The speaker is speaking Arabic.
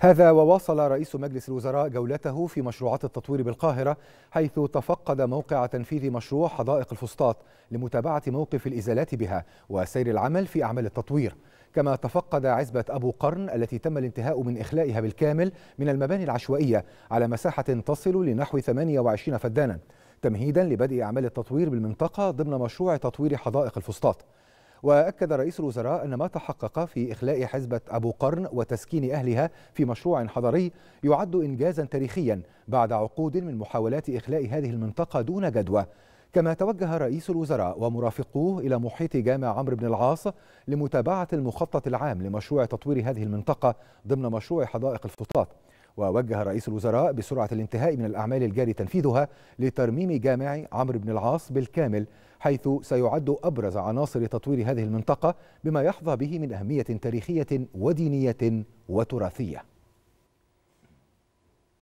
هذا وواصل رئيس مجلس الوزراء جولته في مشروعات التطوير بالقاهرة حيث تفقد موقع تنفيذ مشروع حدائق الفسطاط لمتابعة موقف الإزالات بها وسير العمل في أعمال التطوير كما تفقد عزبة أبو قرن التي تم الانتهاء من إخلائها بالكامل من المباني العشوائية على مساحة تصل لنحو 28 فدانا تمهيدا لبدء أعمال التطوير بالمنطقة ضمن مشروع تطوير حدائق الفسطاط وأكد رئيس الوزراء أن ما تحقق في إخلاء حزبة أبو قرن وتسكين أهلها في مشروع حضري يعد إنجازا تاريخيا بعد عقود من محاولات إخلاء هذه المنطقة دون جدوى كما توجه رئيس الوزراء ومرافقوه إلى محيط جامع عمرو بن العاص لمتابعة المخطط العام لمشروع تطوير هذه المنطقة ضمن مشروع حدائق الفسطاط ووجه رئيس الوزراء بسرعة الانتهاء من الأعمال الجاري تنفيذها لترميم جامع عمرو بن العاص بالكامل حيث سيعد أبرز عناصر تطوير هذه المنطقة بما يحظى به من أهمية تاريخية ودينية وتراثية